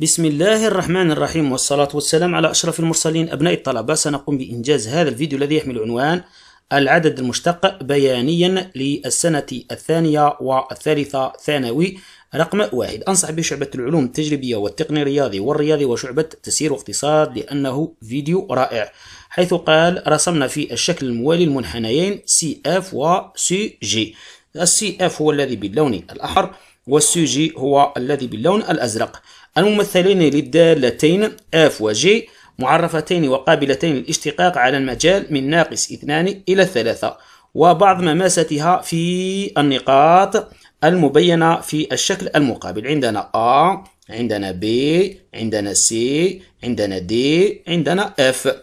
بسم الله الرحمن الرحيم والصلاة والسلام على أشرف المرسلين أبناء الطلبة سنقوم بإنجاز هذا الفيديو الذي يحمل عنوان العدد المشتق بيانيا للسنة الثانية والثالثة ثانوي رقم واحد أنصح بشعبة العلوم التجريبية والتقني الرياضي والرياضي وشعبة تسير واقتصاد لأنه فيديو رائع حيث قال رسمنا في الشكل الموالي المنحنيين سي اف وسي جي السي اف هو الذي باللون الأحمر والسي جي هو الذي باللون الأزرق الممثلين للدالتين اف وجي معرفتين وقابلتين للاشتقاق على المجال من ناقص اثنان إلى ثلاثة وبعض مماستها في النقاط المبينة في الشكل المقابل عندنا ا عندنا ب عندنا س عندنا د عندنا اف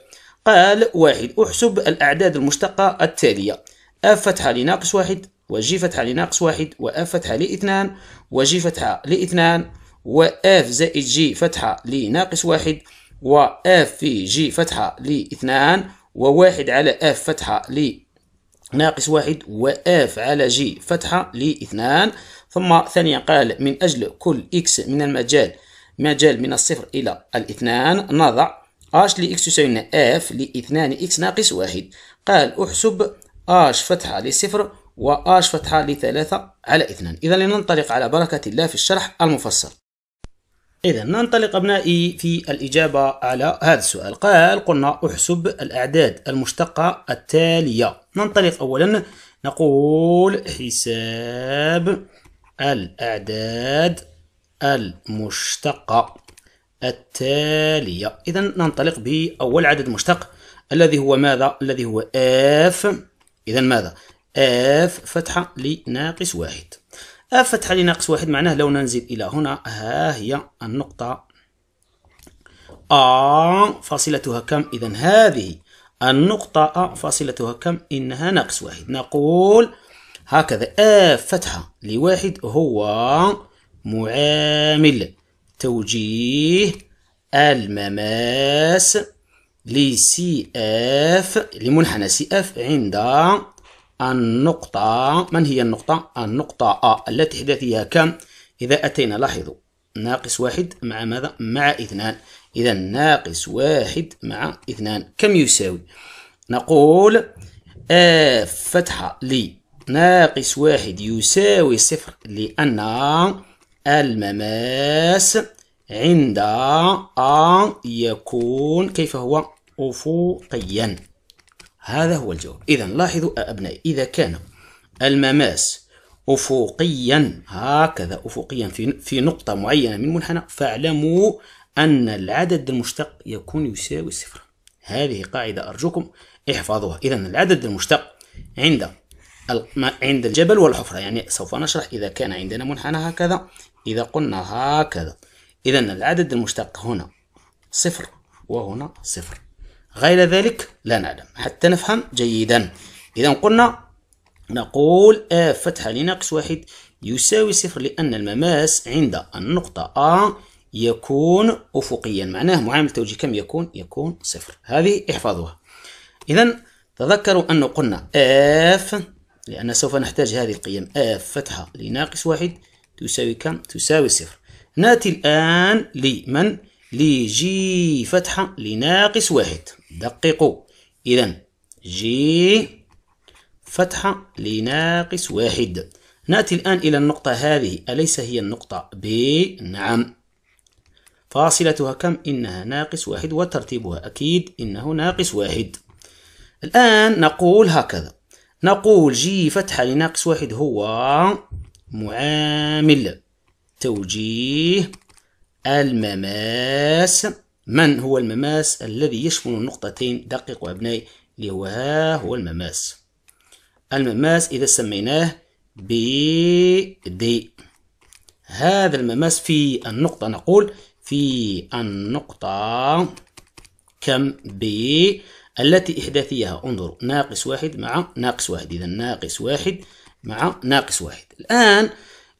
قال واحد احسب الأعداد المشتقة التالية اف فتحة لناقص واحد وجي فتحة لناقص واحد وأف فتحة لاثنان وجي فتحة لاثنان و اف زائد جي فتحة لناقص واحد و اف في جي فتحة لاثنان واحد على اف فتحة لناقص واحد و اف على جي فتحة لاثنان ثم ثانيا قال من أجل كل إكس من المجال مجال من الصفر إلى الاثنان نضع اش لإكس تساوينا اف لاثنان إكس ناقص واحد قال أحسب اش فتحة لصفر اش فتحة لثلاثة على اثنان إذا لننطلق على بركة الله في الشرح المفصل إذا ننطلق أبنائي في الإجابة على هذا السؤال قال قلنا أحسب الأعداد المشتقة التالية ننطلق أولا نقول حساب الأعداد المشتقة التالية إذا ننطلق بأول عدد مشتق الذي هو ماذا؟ الذي هو F إذا ماذا؟ F فتحة لناقص واحد آه، فتحة لناقص واحد معناه لو ننزل إلى هنا ها هي النقطة أ فاصلتها كم إذا هذه النقطة أ فاصلتها كم إنها ناقص واحد نقول هكذا أ فتحة لواحد هو معامل توجيه المماس لسي اف لمنحنى سي اف عند النقطة من هي النقطة؟ النقطة أ التي حدثها كم؟ إذا أتينا لاحظوا ناقص واحد مع ماذا؟ مع اثنان إذا ناقص واحد مع اثنان كم يساوي؟ نقول آف فتحة لي ناقص واحد يساوي صفر لأن المماس عند أ يكون كيف هو؟ أفقيا هذا هو الجواب إذا لاحظوا أبنائي إذا كان المماس أفقيا هكذا أفقيا في, في نقطة معينة من منحنى فاعلموا أن العدد المشتق يكون يساوي صفر هذه قاعدة أرجوكم احفظوها إذا العدد المشتق عند عند الجبل والحفرة يعني سوف نشرح إذا كان عندنا منحنى هكذا إذا قلنا هكذا إذا العدد المشتق هنا صفر وهنا صفر غير ذلك لا نعلم حتى نفهم جيدا إذا قلنا نقول اف آه، فتحة لناقص واحد يساوي صفر لأن المماس عند النقطة A يكون أفقيا معناه معامل توجيه كم يكون؟ يكون صفر هذه احفظوها إذا تذكروا أن قلنا F لأن سوف نحتاج هذه القيم F فتحة لناقص واحد تساوي كم؟ تساوي صفر نأتي الآن لمن؟ لجي فتحة لناقص واحد دققوا إذا جي فتحة لناقص واحد نأتي الآن إلى النقطة هذه أليس هي النقطة ب نعم فاصلتها كم إنها ناقص واحد وترتيبها أكيد إنه ناقص واحد الآن نقول هكذا نقول جي فتحة لناقص واحد هو معامل توجيه المماس من هو المماس الذي يشمل النقطتين دققوا أبنائي اللي هو ها هو المماس المماس إذا سميناه ب دي هذا المماس في النقطة نقول في النقطة كم ب التي إحداثيها انظروا ناقص واحد مع ناقص واحد إذا ناقص واحد مع ناقص واحد الآن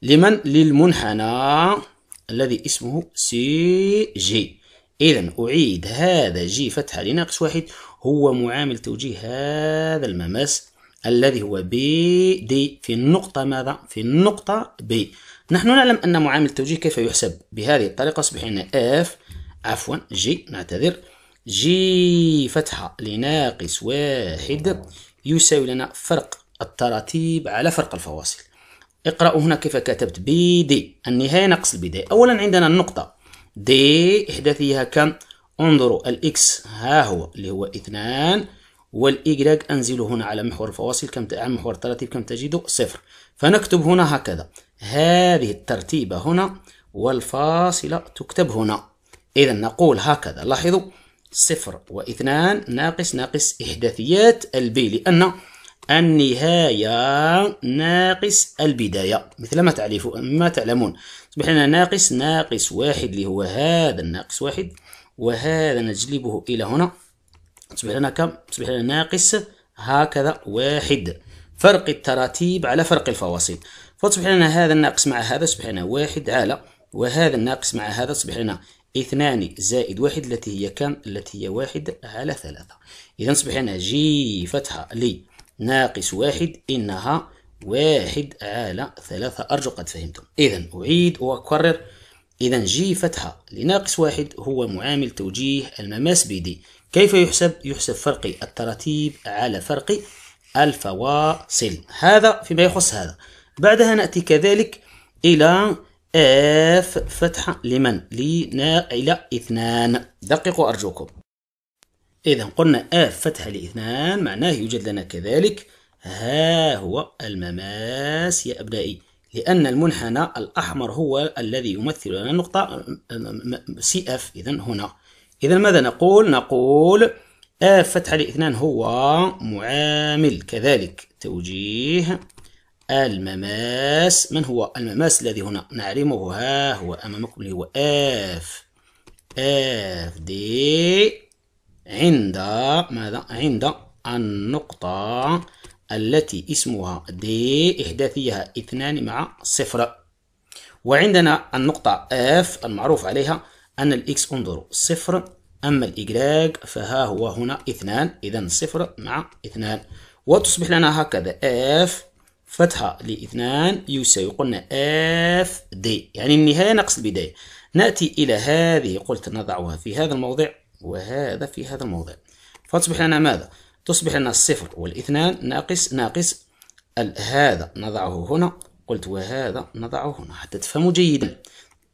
لمن للمنحنى الذي اسمه سي جي إذا أعيد هذا جي فتحة لناقص واحد هو معامل توجيه هذا المماس الذي هو بي دي في النقطة ماذا؟ في النقطة بي نحن نعلم أن معامل التوجيه كيف يحسب بهذه الطريقة أصبح هنا اف عفوا جي نعتذر جي فتحة لناقص واحد يساوي لنا فرق التراتيب على فرق الفواصل اقرأوا هنا كيف كتبت بي دي النهاية نقص البداية أولا عندنا النقطة دي إحداثيها كم انظروا الإكس ها هو اللي هو اثنان والإيجراك أنزل هنا على محور الفواصل كم على محور التراتيب كم تجد صفر فنكتب هنا هكذا هذه الترتيبة هنا والفاصلة تكتب هنا إذا نقول هكذا لاحظوا صفر واثنان ناقص ناقص إحداثيات البي لأن النهاية ناقص البداية مثل ما تعرفوا ما تعلمون تصبح لنا ناقص ناقص واحد اللي هو هذا الناقص واحد وهذا نجلبه إلى هنا تصبح لنا كم؟ تصبح لنا ناقص هكذا واحد فرق التراتيب على فرق الفواصل فتصبح لنا هذا الناقص مع هذا تصبح لنا واحد على وهذا الناقص مع هذا تصبح لنا اثنان زائد واحد التي هي كم؟ التي هي واحد على ثلاثة إذا تصبح لنا جي فتحة لي ناقص واحد إنها واحد على ثلاثة أرجو قد فهمتم إذا أعيد وأكرر إذا جي فتحة لناقص واحد هو معامل توجيه المماس دي كيف يحسب؟ يحسب فرق التراتيب على فرق الفواصل هذا فيما يخص هذا بعدها نأتي كذلك إلى اف فتحة لمن؟ لنا إلى اثنان دققوا أرجوكم إذا قلنا آف فتحة لاثنان معناه يوجد لنا كذلك ها هو المماس يا أبنائي لأن المنحنى الأحمر هو الذي يمثل لنا النقطة سي اف إذا هنا إذا ماذا نقول؟ نقول نقول اف فتحة لاثنان هو معامل كذلك توجيه المماس من هو المماس الذي هنا نعلمه ها هو أمامكم اللي هو اف اف دي عند ماذا عند النقطة التي اسمها D إحداثيها اثنان مع صفر وعندنا النقطة F المعروف عليها أن الإكس انظروا صفر أما الإجراج فها هو هنا اثنان إذا صفر مع اثنان وتصبح لنا هكذا F فتحة لاثنان يساوي قلنا F D يعني النهاية نقص البداية نأتي إلى هذه قلت نضعها في هذا الموضع وهذا في هذا الموضع فتصبح لنا ماذا؟ تصبح لنا الصفر والاثنان ناقص ناقص هذا نضعه هنا قلت وهذا نضعه هنا حتى تفهموا جيدا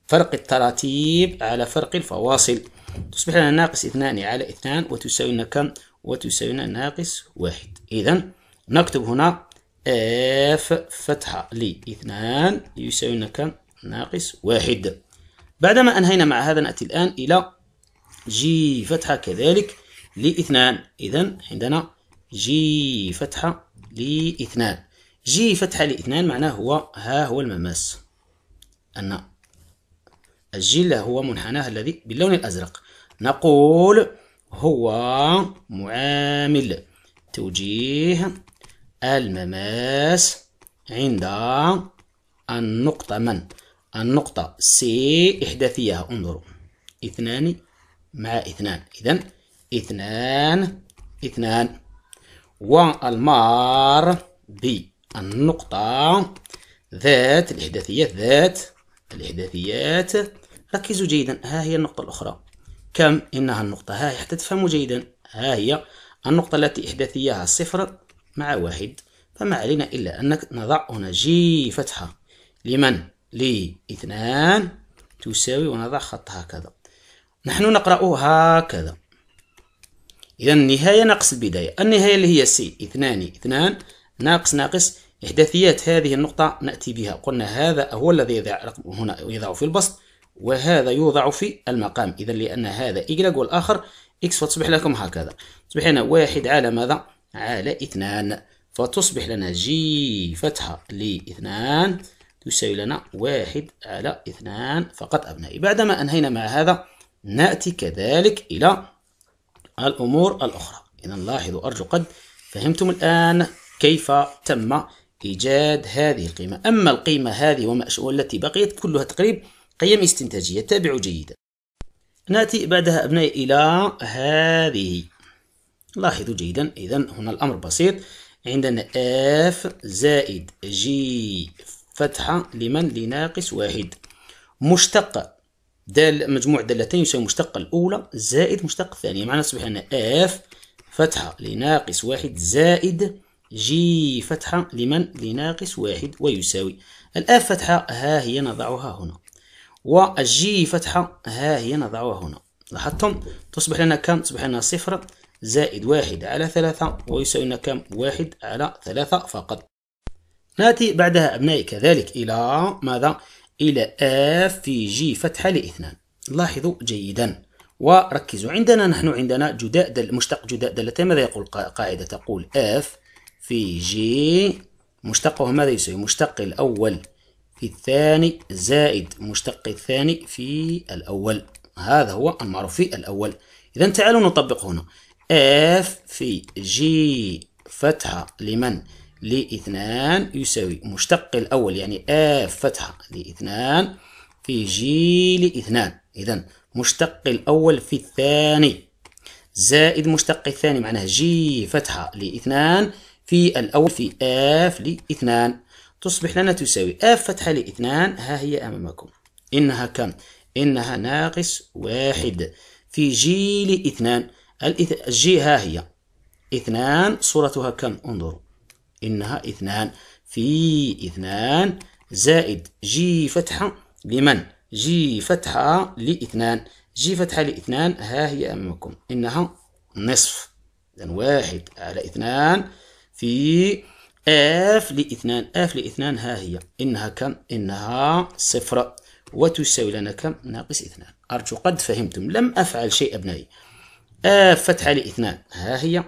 فرق التراتيب على فرق الفواصل تصبح لنا ناقص اثنان على اثنان وتساوي لنا كم؟ وتساوي لنا ناقص واحد إذا نكتب هنا اف فتحة لاثنان يساوي لنا كم؟ ناقص واحد بعدما أنهينا مع هذا نأتي الآن إلى جي فتحة كذلك لاثنان إذا عندنا جي فتحة لاثنان جي فتحة لاثنان معناه هو ها هو المماس أن الجيل هو منحناه الذي باللون الأزرق نقول هو معامل توجيه المماس عند النقطة من النقطة سي إحداثية انظروا اثنان مع اثنان إذا اثنان اثنان والمار النقطة ذات الإحداثيات ذات الإحداثيات ركزوا جيدا ها هي النقطة الأخرى كم إنها النقطة ها هي حتى تفهموا جيدا ها هي النقطة التي إحداثيها صفر مع واحد فما علينا إلا أن نضع هنا جي فتحة لمن لإثنان تساوي ونضع خط هكذا نحن نقرأه هكذا إذا النهاية ناقص البداية النهاية اللي هي سي اثنان اثنان ناقص ناقص إحداثيات هذه النقطة نأتي بها قلنا هذا هو الذي يضع هنا يضع في البسط وهذا يوضع في المقام إذا لأن هذا إيكلاك والآخر إكس فتصبح لكم هكذا تصبح لنا واحد على ماذا؟ على اثنان فتصبح لنا جي فتحة لاثنان تساوي لنا واحد على اثنان فقط أبنائي بعدما أنهينا مع هذا نأتي كذلك إلى الأمور الأخرى إذا لاحظوا أرجو قد فهمتم الآن كيف تم إيجاد هذه القيمة أما القيمة هذه وما والتي بقيت كلها تقريب قيم استنتاجية تابعوا جيدا نأتي بعدها أبنائي إلى هذه لاحظوا جيدا إذا هنا الأمر بسيط عندنا F زائد G فتحة لمن لناقص واحد مشتقة دال مجموع دالتين يساوي مشتق الأولى زائد مشتق الثانية يعني معناها تصبح أن اف فتحة لناقص واحد زائد جي فتحة لمن لناقص واحد ويساوي الآف فتحة ها هي نضعها هنا والجي فتحة ها هي نضعها هنا لاحظتم تصبح لنا كم تصبح لنا صفر زائد واحد على ثلاثة ويساوي لنا كم واحد على ثلاثة فقط نأتي بعدها أبنائي كذلك إلى ماذا إلى آف في جي فتحة لاثنان لاحظوا جيدا وركزوا عندنا نحن عندنا جداء دل مشتق جداء دلتين ماذا يقول قاعدة تقول اف في جي مشتقه ماذا يساوي مشتق الأول في الثاني زائد مشتق الثاني في الأول هذا هو المعروف في الأول إذا تعالوا نطبق هنا اف في جي فتحة لمن لاثنان يساوي مشتق الأول يعني آف فتحة لاثنان في جي لاثنان إذا مشتق الأول في الثاني زائد مشتق الثاني معناه جي فتحة لاثنان في الأول في آف لاثنان تصبح لنا تساوي آف فتحة لاثنان ها هي أمامكم إنها كم؟ إنها ناقص واحد في جي لاثنان الجي ها هي اثنان صورتها كم؟ انظروا إنها اثنان في اثنان زائد جي فتحة لمن جي فتحة لاثنان جي فتحة لاثنان ها هي أمامكم إنها نصف إذن واحد على اثنان في اف لاثنان اف لاثنان ها هي إنها كم إنها صفر وتساوي لنا كم ناقص اثنان أرجو قد فهمتم لم أفعل شيء أبنائي اف فتحة لاثنان ها هي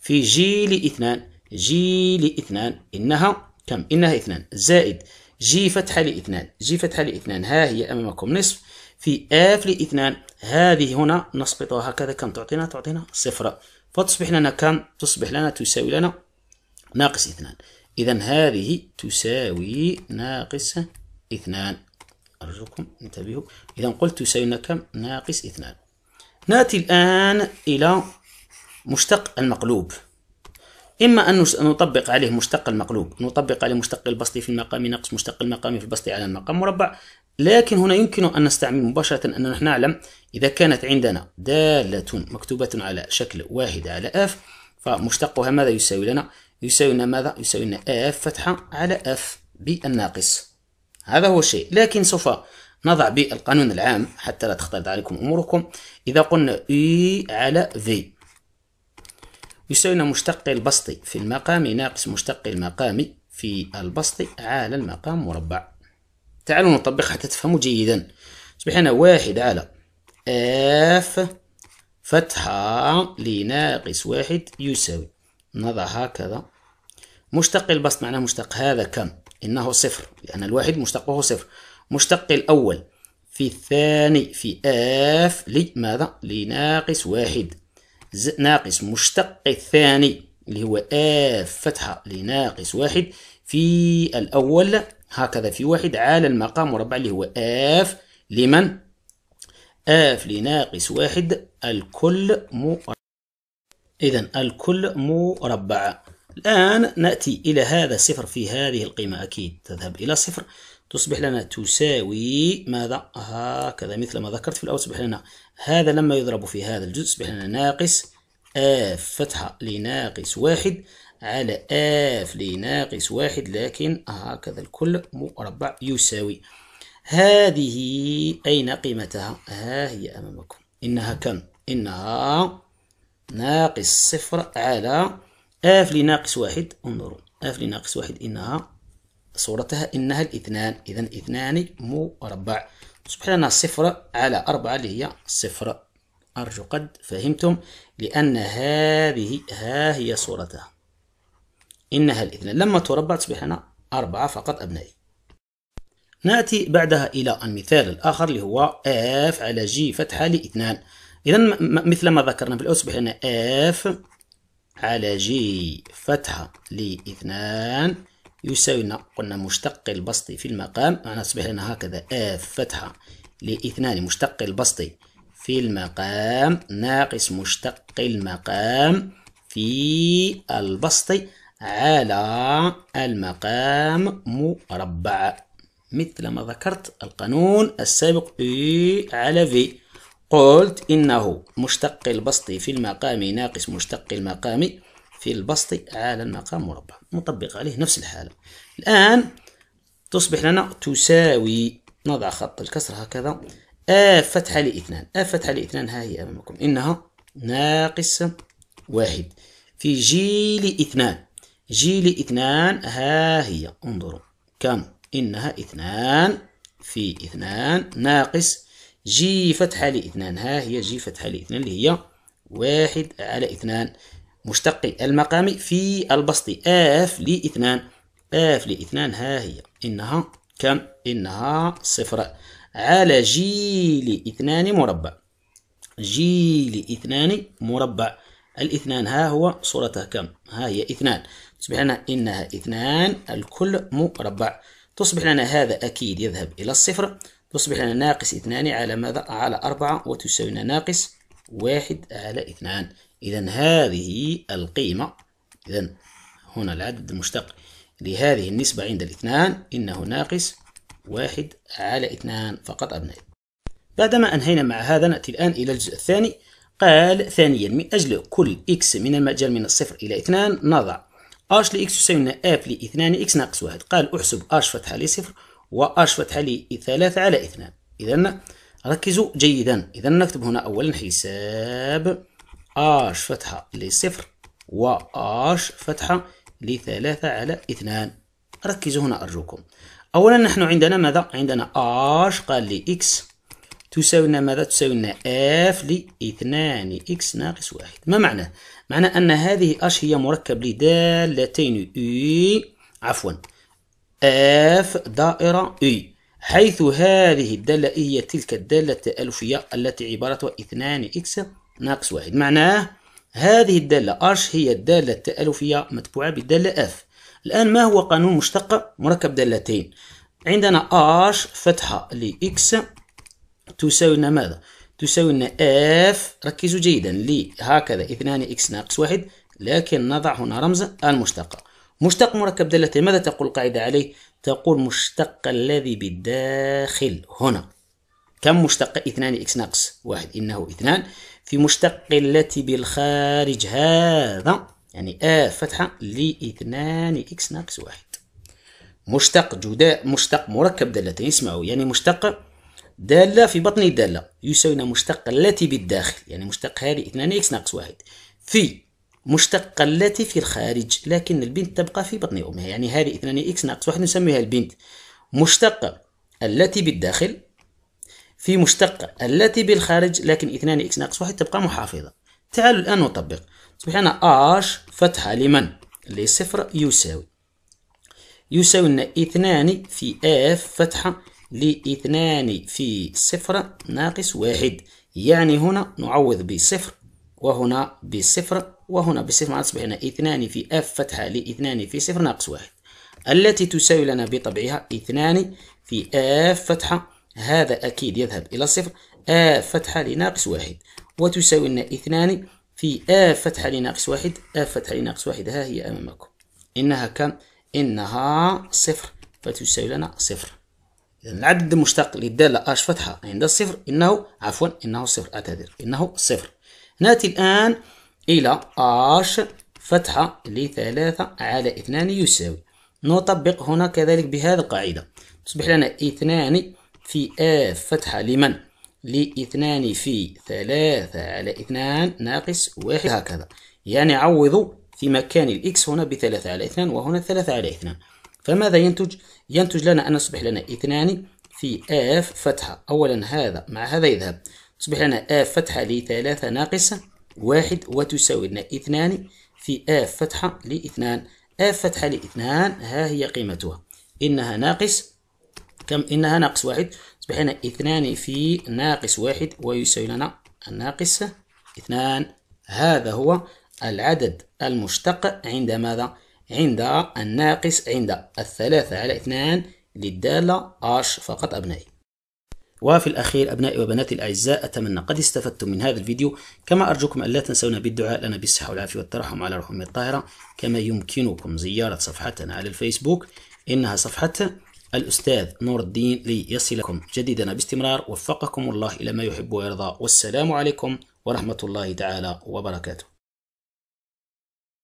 في جي لاثنان جي لاثنان إنها كم؟ إنها اثنان زائد جي فتحة لاثنان جي فتحة لاثنان ها هي أمامكم نصف في آف لاثنان هذه هنا نسقطها هكذا كم تعطينا؟ تعطينا صفر فتصبح لنا كم؟ تصبح لنا تساوي لنا ناقص اثنان إذا هذه تساوي ناقص اثنان أرجوكم انتبهوا إذا قلت تساوي لنا كم؟ ناقص اثنان نأتي الآن إلى مشتق المقلوب إما أن نطبق عليه مشتق المقلوب نطبق عليه مشتق البسطي في المقام ناقص مشتق المقام في البسطي على المقام مربع لكن هنا يمكن أن نستعمل مباشرة أننا نعلم إذا كانت عندنا دالة مكتوبة على شكل واحد على اف فمشتقها ماذا يساوي لنا؟ يساوي لنا ماذا؟ يساوي لنا اف فتحة على اف بالناقص هذا هو الشيء لكن سوف نضع بالقانون العام حتى لا تختلط عليكم أموركم إذا قلنا اي e على في يساوينا مشتق البسط في المقام ناقص مشتق المقام في البسط على المقام مربع تعالوا نطبق حتى تفهموا جيدا أصبحنا واحد على اف فتحة لناقص واحد يساوي نضع هكذا مشتق البسط معناه مشتق هذا كم إنه صفر لأن الواحد مشتقه صفر مشتق الأول في الثاني في اف لماذا لناقص واحد ناقص مشتق الثاني اللي هو آف فتحة لناقص واحد في الأول هكذا في واحد على المقام مربع اللي هو آف لمن آف لناقص واحد الكل مربع إذا الكل مربع الآن نأتي إلى هذا صفر في هذه القيمة أكيد تذهب إلى صفر تصبح لنا تساوي ماذا هكذا مثل ما ذكرت في الأول تصبح لنا هذا لما يضرب في هذا الجزء يصبح لنا ناقص آف آه، فتحة لناقص واحد على آف لناقص واحد لكن هكذا الكل مربع يساوي هذه أين قيمتها؟ ها هي أمامكم إنها كم؟ إنها ناقص صفر على آف لناقص واحد انظروا آف لناقص واحد إنها صورتها إنها الاثنان إذا اثنان مربع تصبح لنا صفر على أربعة اللي هي صفر أرجو قد فهمتم لأن هذه ها هي صورتها إنها الاثنان لما تربع تصبح لنا أربعة فقط أبنائي نأتي بعدها إلى المثال الآخر اللي هو F على G فتحة لاثنان إذا مثل ما ذكرنا في الأول تصبح لنا F على G فتحة لاثنان يساوي لنا قلنا مشتق البسط في المقام أنا تصبح لنا هكذا اف فتحة لاثنان مشتق البسط في المقام ناقص مشتق المقام في البسط على المقام مربع مثل ما ذكرت القانون السابق E على في قلت إنه مشتق البسط في المقام ناقص مشتق المقام في البسط على المقام مربع نطبق عليه نفس الحالة الآن تصبح لنا تساوي نضع خط الكسر هكذا آ فتحة لاثنان آ فتحة لاثنان ها هي أمامكم إنها ناقص واحد في جي لاثنان جي لاثنان ها هي انظروا كم إنها اثنان في اثنان ناقص جي فتحة لاثنان ها هي جي فتحة لاثنان اللي هي واحد على اثنان مشتقي المقام في البسط اف لاثنان اف لاثنان ها هي انها كم انها صفر على جي لاثنان مربع جي لاثنان مربع الاثنان ها هو صورته كم ها هي اثنان تصبح لنا انها اثنان الكل مربع تصبح لنا هذا اكيد يذهب الى الصفر تصبح لنا ناقص اثنان على ماذا على أربعة وتساوي لنا ناقص واحد على اثنان إذا هذه القيمة إذا هنا العدد المشتق لهذه النسبة عند الاثنان إنه ناقص واحد على اثنان فقط أبنائي بعدما أنهينا مع هذا نأتي الآن إلى الجزء الثاني قال ثانيا من أجل كل x من المجال من الصفر إلى اثنان نضع h لx يساوي f لاثنان x ناقص واحد قال أحسب h فتحة لصفر و h فتحة لثلاثة على اثنان إذا ركزوا جيدا إذا نكتب هنا أولا حساب اش فتحة لصفر واش فتحة لثلاثة على اثنان ركزوا هنا أرجوكم أولا نحن عندنا ماذا؟ عندنا اش قال لي إكس تساوي لنا ماذا؟ تساوي لنا اف لاثنان إكس ناقص واحد ما معناه؟ معناه أن هذه اش هي مركب لدالتين إي عفوا اف دائرة إي حيث هذه الدالة هي تلك الدالة التألفية التي عبارتها اثنان إكس ناقص واحد معناه هذه الدالة اش هي الدالة التألفية متبوعة بالدالة اف الآن ما هو قانون مشتق مركب دالتين عندنا اش فتحة لإكس تساوي لنا ماذا؟ تساوي لنا اف ركزوا جيدا لي هكذا اثنان إكس ناقص واحد لكن نضع هنا رمز المشتق مشتق مركب دالتين ماذا تقول القاعدة عليه؟ تقول مشتق الذي بالداخل هنا كم مشتق اثنان إكس ناقص واحد إنه اثنان في مشتق التي بالخارج هذا يعني آ آه فتحة لاثنان إكس ناقص واحد مشتق جداء مشتق مركب دالتين اسمعوا يعني مشتق دالة في بطن دالة يساوينا مشتق التي بالداخل يعني مشتق هذه اثنان إكس ناقص واحد في مشتق التي في الخارج لكن البنت تبقى في بطن أمها يعني هذه اثنان إكس ناقص واحد نسميها البنت مشتق التي بالداخل في مشتق التي بالخارج لكن اثنان إكس ناقص واحد تبقى محافظة تعالوا الآن نطبق تصبح لنا اش فتحة لمن لصفر يساوي يساوي لنا اثنان في اف فتحة لاثنان في صفر ناقص واحد يعني هنا نعوض بصفر وهنا بصفر وهنا بصفر معناتها تصبح لنا اثنان في اف فتحة لاثنان في صفر ناقص واحد التي تساوي لنا بطبعها اثنان في اف فتحة هذا أكيد يذهب إلى الصفر آ فتحة لناقص واحد وتساوي لنا اثنان في آ فتحة لناقص واحد آ فتحة لناقص واحد ها هي أمامكم إنها كم؟ إنها صفر فتساوي لنا صفر العدد المشتق للدالة اش فتحة عند الصفر إنه عفوا إنه صفر أعتذر إنه صفر نأتي الآن إلى اش فتحة لثلاثة على اثنان يساوي نطبق هنا كذلك بهذه القاعدة تصبح لنا اثنان في آ فتحة لمن لاثنان في ثلاثة على اثنان ناقص واحد هكذا يعني عوضوا في مكان الإكس هنا بثلاثة على اثنان وهنا ثلاثة على اثنان فماذا ينتج؟ ينتج لنا أن يصبح لنا اثنان في آف فتحة أولا هذا مع هذا يذهب تصبح لنا آف فتحة لثلاثة ناقص واحد وتساوي لنا اثنان في آف فتحة لاثنان آف فتحة لاثنان ها هي قيمتها إنها ناقص كم إنها ناقص واحد أصبح هنا اثنان في ناقص واحد ويساوي لنا الناقص اثنان هذا هو العدد المشتق عند ماذا؟ عند الناقص عند الثلاثة على اثنان للدالة اش فقط أبنائي وفي الأخير أبنائي وبناتي الأعزاء أتمنى قد استفدتم من هذا الفيديو كما أرجوكم ألا تنسونا بالدعاء لنا بالصحة والعافية والترحم على رحمة الطاهرة كما يمكنكم زيارة صفحتنا على الفيسبوك إنها صفحة الأستاذ نور الدين ليصلكم جديدنا باستمرار وفقكم الله إلى ما يحب ويرضى والسلام عليكم ورحمة الله تعالى وبركاته